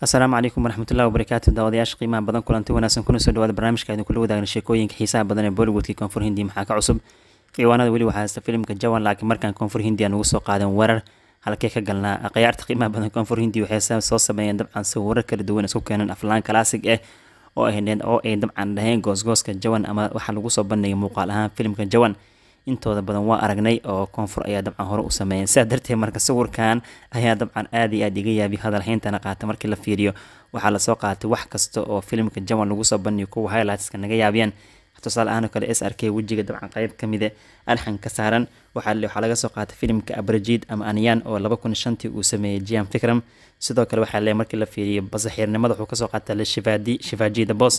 asalaamu calaykum waraxmatullahi wabarakaatu daawadayaasha qiimaha badan kulanti wanaagsan kuna soo dhawaada barnaamijka idin kula wadaagna sheekooyinka xiisaha badan ee bollywoodkii koonfur hindi maxaa ka cusub ciwaanada weli waxaa haysta filimka jawan laakiin markaan koonfur hindi aan ugu soo qaadan weerar halkee ka galnaa akhyaarta qiimaha badan koonfur hindi waxay soo sameeyeen dabcan sawirar kala duwan isku keeneen aflaan kalaasig ah eh, oo ay oo ay dabcan dhaheen goosgooska jawan ama waxaa lagu soo bandhigay muuqaal ahaan filimka jawan intooda badan waa aragnay oo koonfur ayaa dabcan hore u sameeyeen sidaa darteed marka sawirkan ayaa dabcan aad iyo aad iga yaabi hadalhayntana qaata markii la fiiriyo waxaa lasoo qaatay wax kasta oo filimka jaman lagu soo bandhiyo kuwa highlightska naga yaabiyaan tusaale ahaan oo kale s r k wejiga dabcan qayb ka mida ah alxanka saaran waxaa laga soo qaatay filimka abrajid ama anyaan oo laba kun shantii uu sameeyey jian fikram sidoo kale waxaa le markii la fiiriyay basaxiirnimada wuxuu kasoo qaata le shifaadi shifaaji the bos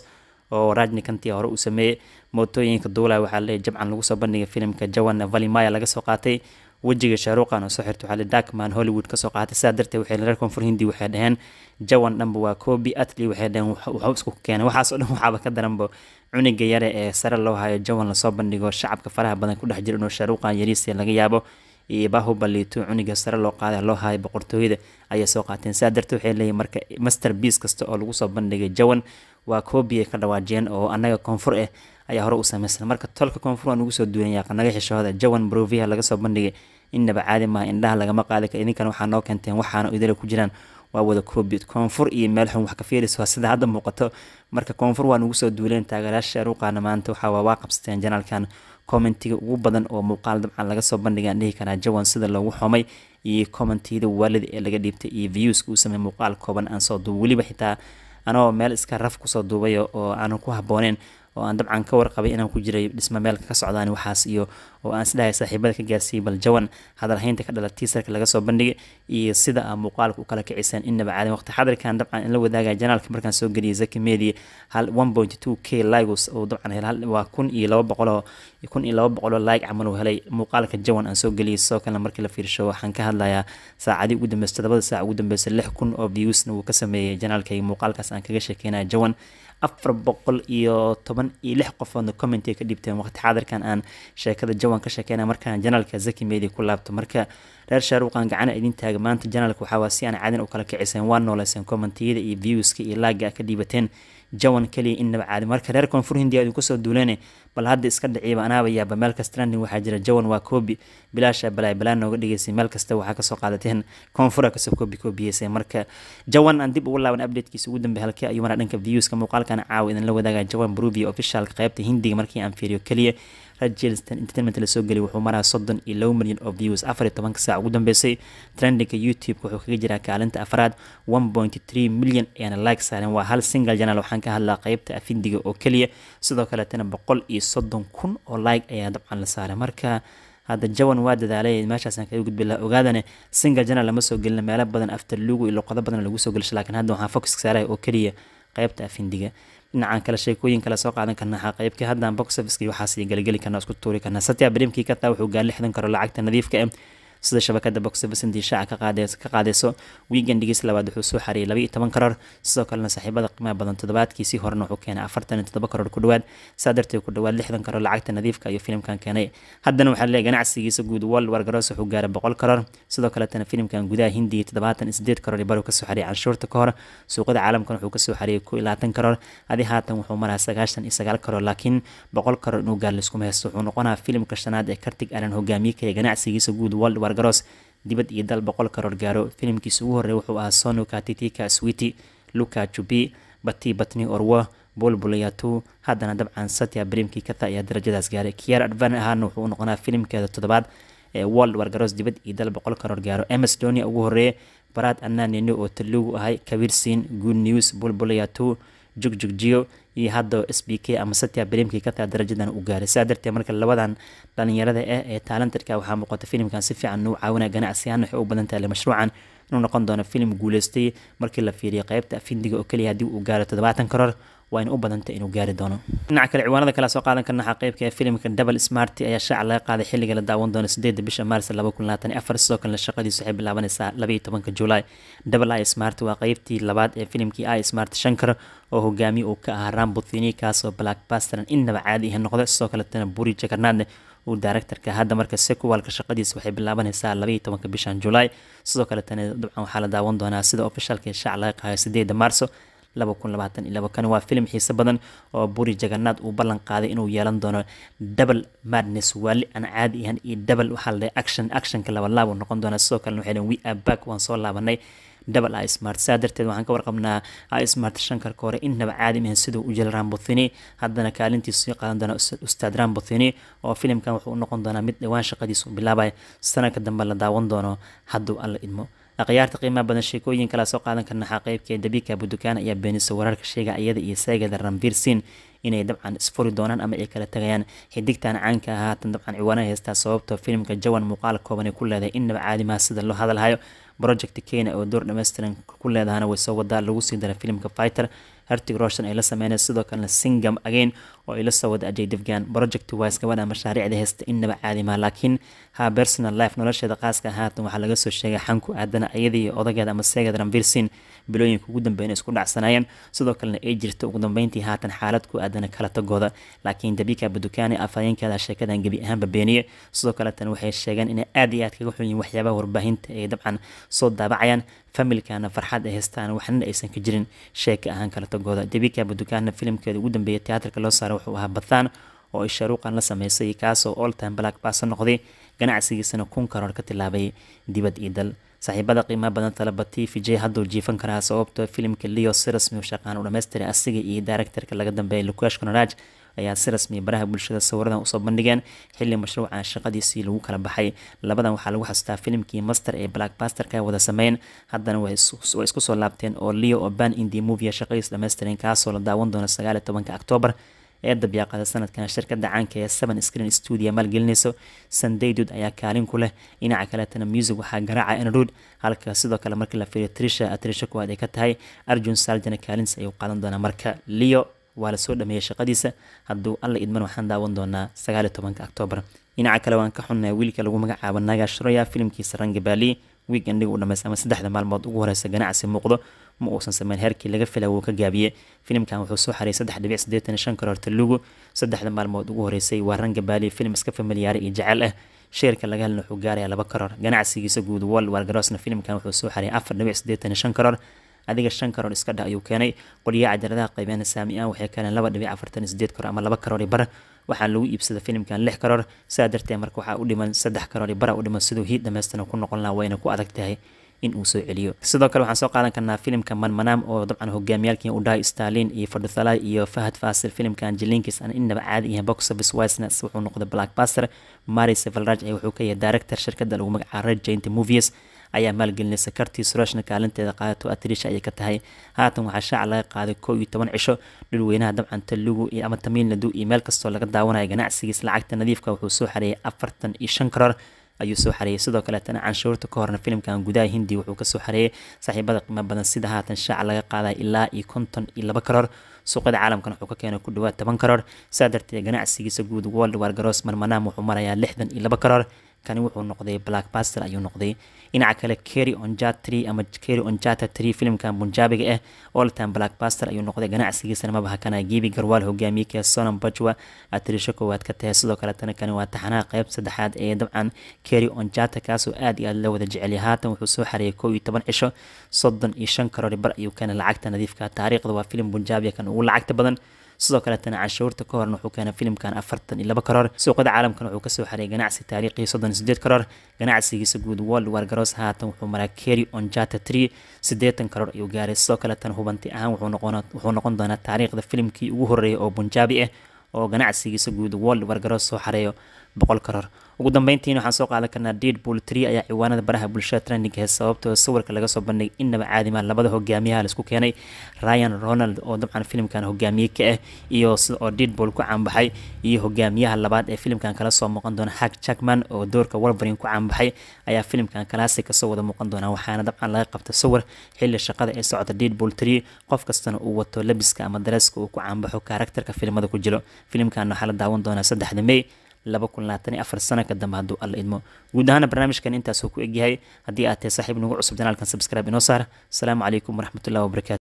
oo waraajnikantii hore uu sameeyey mootooyinka duulaa waxaa leeyahy jabcan lagu soo bandhigay filimka jawan valimaya laga soo qaatay wejiga shaaruqan oo soo xirta waxaa leeyahy darkman hollywood ka qaatay sidaa darteed waxay reer koonfur hindi waxay dhaheen jawan dhanba waa kobi atley waxay dhaheen wuxuu isku keenay waxaas oo dhan waxaaba ka daranba cuniga yare ee sare loo hayo jawan lasoo bandhigo shacabka faraha badan ku dhex jira inuu shaaruqan yariisii laga yaabo iyo bahubaliito cuniga sare loo qaada loo hayo boqortooyada ayay soo qaateen sidaa darteed waxay leeyihin marka master bias kasta oo lagu soo bandhigay jawan waa koobiyay ka dhawaajiyeen oo anaga koonfur ah ayaa hore u samaysan marka tolka koonfur waan ugu soo duwanyaa qanaga xishooda jawan broviha laga soo bandhigay innaba caadi maaha indhaha lagama qaadi kara idinkan waxaa noo keenteen waxaana idala ku jiraan waa wada koobiyad koonfur iyo meel xun wax ka fiiris sida hadda muuqato marka koonfur waan ugu soo duuleen taageerayaasha ruuqaana maanta waxaa waa waa qabsateen janaalkan commentiga ugu badan oo muuqaal dabcan laga soo bandhigaan dhihi karaa jawan sida loogu xumay iyo commentiyada waalida ee laga dhiibtay iyo viewska uu sameeyey muuqaal kooban aan soo duub weliba xitaa anoo meel iska raf kusoo duubay oo aanu ku habooneen oo aan dabcan ka warqabay inaan ku jiray dhisma meelka ka socdaan waxaas iyo oo aan isdhahay saaxiibada ka gaarsiiyey baljawan hadalhaynta ka dhala tiisarka laga soo bandhigay iyo sida a muuqaalka u kala kiciseen inaba caalin waqti xadarkan dabcan in la wadaaga janaalka markaan soo geliyay zaki media hal one point two k ligos oo dabcan hel waa kun iyo laba boqoloo kun iyo laba boqoloo like camal uu helay muuqaalka jawan aan soo geliyay sidoo kalena markii la fiirsho waxaan ka hadlayaa saacadii ugu dambeysa todobada saac ugu dambeysa lix kun oo viewsna wuu ka sameeyey janaalkayga muuqaalkaas aan kaga sheekeynaya jawan afar boqol iyo toban iyo lix qofoodna comment ka dhiibteen waqti xaadirkan aan sheekada jawan ka sheekeyna markaan janaalka zaki media ku laabto marka reer shaaruuqan gacana idin taaga maanta janaalka waxaawaa si aan caadin u kala kiciseen waa nooleyseen commentiyada iyo viewska iyo laaga ka dhiibateen jawan kaliya innaba caadi marka reer koonfur hindiya idinku soo duulane bal hadda iska dhiciiba anaaba yaaba meel kasta london waxaa jira jawan waa koobi bilaasha balaa balaa nooga dhigaysay meel kasta waxaa kasoo qaadateen koonfura kasoo koobi koobiyeysay marka jawan aan dib ugu laaban updatekiisa ugu dambe halkii ayuu maraa dhanka viewska muuqaalkana caawa idinla wadaaga jawan bruvia officialka qeybta hindiga markii aan fiiriyo kaliya rajelston entertainment lasoo geliyay wuxuu maraa soddon iyo labo milyan oo views afar iyo tobanka saac ugu dambeysay trendinka youtube wuxuu kaga jiraa kaalinta afraad one point three milyan ayana like saaren waa hal single janal waxaan ka hadlaa qeybta afindiga oo keliya sidoo kaleetana boqol iyo soddon kun oo like ayaa dabcan la saaray marka hadda jawan waa dadaalay meeshaasaan kaga gudbi laha ogaadane single janal lama soo gelina meelo badan after lugu iyo luqado badan lagu soo gelisha laakiin hadda waxaan focus ka oo keliya qeybta afindiga dhinacaan kale sheekooyin kale soo qaadan karnaa xaqaybkii haddaan box waxaas waxaasi gelgeli karna isku tuuri karnaa satya bremkii ka taa wuxuu gaar lixdan karo lacagta nadiifka ah sida shabakada boxe basendiishaca ka qaadayso wiigandigiis labaad wuxuu soo xareeyay labaiyo toban karar sidoo kalena saaxiibada qiimaha badan toddobaadkiisii horena wuxuu keenay afartan iyo toddoba karar ku dhawaad saa darteed ku dhawaad lixdan karar lacagta nadiifka ayuu filimkan keenay haddana waxaa leeyahay ganacsigiisa guud world war garoos wuxuu gaaray boqol karar sidoo kaletana filimkan gudaha hindiya toddobaatan iyo sideed karar baruu kasoo xareeyay canshuurta ka hor suuqada caalamkan wuxuu kasoo xareeyay koo iyo labaatan karar adi haatan wuxuu maraa sagaashan iyo sagaal karar laakiin boqol karar inuu gaar laiskuma haysto wuxuu noqonaa filimka shanaad ee kartig allen hogaamiyey kaya ganacsigiisa guud world war abargaroos dibad iyo dal boqol karoor gaaro filimkiisa ugu horreey wuxuu ahaa sonuka titika switi luka jubi bati batni orwo bolbulayatu haddana dabcan satya brimki kata ayaa darajadaas gaaray kier advan ahaana wuxuu u noqonaa filimkeeda toddobaad ee world wargaroos dibad iyo dal boqol karoor gaaro amacedonia ugu horreeye baraad ananeno oo talugu ahay kabirsin good news bulbulayatu jugjugjiyo iyo hadda s b k ama satya bremki ka tahay darajadan u gaaray sidaa darteed marka labadan dhalinyarada ah ee talantarka waxaa muuqata filimkan si fiican nuu caawinaya ganacsiyahan waxay u badan tahay mashruucan inuu noqon doono filim guuleystay markii la fiiriyo qeybta findiga oo keliya haddii uu gaaro toddobaatan karoor waa in u badanta inuu gaari doono dhinaca kale ciwaanada kale soo qaadan karnaha qeybka ee filimka double smarty ayaa shaaca laga qaaday xilliga la daawan doono sideedda bisha maaris afar sidoo kalena shaqadiisu waxay bilaabanaysaa labaiyo tobanka juulaay double i smart waa qeybtii labaad ee filimkii i smart shankar oo hogaamiye uu ka ahaa rambuthini kaasoo blackbasteran innaba caadi ihe noqda sidoo kaletana buri jakarnaadne uu daaractarka hadda marka sekuwalka shaqadiisa waxay bilaabanaysaa labaiyo tobanka bishan julaay sidoo kaletana dabcan waxaa la daawan doonaa sida ofishaalka shaac laga qaayo sideedda maarso kani waa filim xiise badan oo buri jaganaad uu ballan qaaday inuu yeelan doono double madness waali aan caadi ahan iyo double waxaa la action actionka labalaab uu noqon doona sidoo kalena waxay dhaheen we are back waan soo laabanay double a smart saa darteed waxaan ka warqabnaa a smart shankarka hore innaba caadi mahan siduu u jela rambuthini haddana kaalintii sii qaadan doona ustaad rambuthini oo filimkan wuxuu u noqon doonaa mid dhowaan shaqadiisu bilaabaya sana dambe la daawan doono hadduu alla idmo akhyaarta qiimaha badan sheekooyin kalaa soo qaadan karna waxaa qeybka dabika budukaan ayaa beeniso wararka sheega iyada iyo seegada ranvir sin inay dabcan isfuri doonaan ama ay kala tagayaan xidigtan caanka ah haatan dabcan ciwaanaha heystaa sababtoo filimka jawan muuqaal kooban ay ku leedahay innaba caadimaha sida loo hadalhayo project kena oo door dhammaystiran ku leedahana way soo wadaa lagu sii dara filimka fighter hertig roshan ay la sameynayso sidoo kalena singam again oo ay la soo wada ajay dafgaan project wise gabadha mashaariicda heesta innaba caadi laakiin ha personal life nolosheeda qaaska ahaatan waxaa laga soo sheegay xanku aadana ayadii odageeda ama seegeed ranvirsin bilooyinka ugu dambeyn isku dhacsanaayeen sidoo kalena ay jirta ugu dambeyntii haatan xaalad aadana kala tagooda laakiin dabika badukaani afayeenkeeda sheekadan gebi ahaanba beeniyey sidoo kale waxay sheegeen inay aad iyo aad kaga xunyiin waxyaabaha warbaahinta ay dabcan soo daabacayaan familkana farxad ay heystaan waxnana aysan ka jirin sheeka ahaan kala tagooda debika badukaana filimkeeda ugu dambeeya tiyaatarka loo saaray wuxuu ahaa bathaan oo ay shaaruuqan la sameysay kaasoo all time black blackbasa noqday ganacsigiisana kun karoor ka tilaabay dibad iyo dal saaxiibada qiimaha badan talaba t v j hadduu jiifan karaa sababtoo ah filimka leo si rasmi u shaqaan u dhamaystira asiga iyo daaraktarka laga dambeeya lukash konaraaj ayaa si rasmi ah baraha bulshada sawiradan usoo bandhigeen xili mashruucan shaqadiisii lagu kala baxay labadan waxaa lagu xasuustaa filimkii master ee blackbasterka wada sameyn haddana way isku soo laabteen oo leo oban indi movia shaqadiis dhammaystirin kaasoo la daawan doono sagaaliy tobanka octoobar ee dabyaaqada sanadkan shirkada caanka ee seven screen stuudia maalgelinayso sandaydud ayaa kaalin ku leh dhinaca kaleetana music waxaa garaaca enrood halka sidoo kale markii la fiiriyo trisha trisha kuwaad ay ka tahay arjun saljana kaalins ayuu qaadan doonaa marka leo waa lasoo dhameeyey shaqadiisa hadduu alla idman waxaan daawan doonaa sagaaliyo tobanka oktoobar dhinaca kale waan ka xunnaa wiilka lagu magacaabo naaga shuraya filimkiisa rangabaali wiig andhiga u dhameysa ama saddexda maalmood ugu horeysa ganacsi muuqdo ma uusan sameyn heerkii laga filay wuu ka gaabiye filimkan wuxuu soo xaray saddex dhibic siddeetan shan karoor talugu saddexda maalmood ugu horeysay waa rangabaali filim iska familyaari iyo jecel ah shirka laga helna wuxuu gaarayaa laba karoor ganacsigiisa guud wal waalgaroosna filimkan wuxuu soo xaray afar dhibic siddeetan shan karoor adiga shan karoor iska dha ayuu keenay qolyaha cajaladaha qaybeen saami ah waxay keeneen laba dhibic afartan sideed karoor ama laba karoor bara waxaa lagu iibsada filimkan lix karoor sidaa darteed marka waxaa u dhiman saddex karoor bara u dhiman siduu hiid dhamaystiran ku noqon laha wayna ku adag tahay in uu soo celiyo sidoo kale waxaan soo qaadan karnaa filimka manmanaam oo dabcan hogaamiyaalkii udhahay starlin iyo fadhuthala iyo fahad faasil filimkan jilinkis aan innaba caadi yahay box office wisnes wuxuu noqday blackbuster mari sevalraj wuxuu ka yahay director shirkadda lagu magacaaba red jaint movies ayaa maalgelinaysa kartii soroashna kaalinteeda qaadato atrisha ayay ka tahay haatan waxaa shaaca laga qaaday koo iyo toban cisho dhulweynaha dabcanta lugu iyo ama tamiilnadu iyo meel kastoo laga daawanaya ganacsigiis lacagta nadiifka wuxuu soo xareeyay afartan iyo shan karar ayuu soo xareeyay sidoo kaleetana canshuurta ka horna filimkan gudaha hindi wuxuu kasoo xareeyay saaxiibada qiimo badan sida haatan shaaca laga qaaday ilaa iyo konton iyo laba karar suuqyada caalamkan wuxuu ka keenay ku dhawaad toban karar saa darteed ganacsigiisa guud world wargaroos marmanaam wuxuu marayaa lixdan iyo laba karar kani wuxuu noqday blackbuster ayuu noqday dhinaca kale kerry onjatri ama kerry onjata tri filimkan bunjaabiga ah eh, oo lataan blackbuster ayuu noqday ganacsigiisana maba hakana gibi garwaal hogaamiye kee sonan bajwa atrisho koowaad ka tahay sidoo kaletana kani waa taxanaha qeyb saddexaad ee dabcan kerry onjata kaasoo aad iyo aad la wada jecelya haatan wuxuu soo xareeyay kow iyo toban cisho soddon iyo shan karori bar ayuu kani lacagta nadiifka ah. taariikhda waa filim bunjaabiga kan ugu lacagta badan sidoo kaleetana canshuurta ka horna wuxuu keenay filimkan afartan iyo laba karoor suuqada caalamkan wuxuu kasoo xaray ganacsi taariikhii soddon sideed karoor ganacsigiisa guud world wargaroos haatan wuxuu maraa keri onjata tree siddeetan karoor ayuu gaaray sidoo kaletan hubanti ahaan wuxuu noqon doonaa taariikhda filimkii ugu horreeyay oo bunjaabi ah oo ganacsigiisa guud world wargaroos soo xareeyo boqol karoor ugu dambeyntiin waxaan soo qaadan karnaa deadpool tree ayaa ciwaanada baraha bulshada trendinka hee sababtoo ah sawirka laga soo bandhigay innaba caadima labada hogaamiyaha laisku keenay ryan ronald oo dabcan filimkan hogaamiye ka ah iyo sida oo deadpool ku caanbaxay iyo hogaamiyaha labaad ee filimkan kala soo muuqan doona hag jackman oo doorka wolverin ku caanbaxay ayaa filimkan kalaasi kasoo wada muuqan doona waxaana dabcan laga qabta sawir xilli shaqada ee socota deadpool tree qof kastana uu wato labiska ama dareeska uu ku caanbaxo karakterka filimada ku jiro filimkan waxaa la daawan doonaa saddexda may لبكون لاتني أفر سنة قدام هادو الله إدمو ودهانا برنامج كان انتا سوكو إجيهاي هدي آتي صاحب نوغو عصب دانال كان سبسكرايب إنو سار السلام عليكم ورحمة الله وبركاته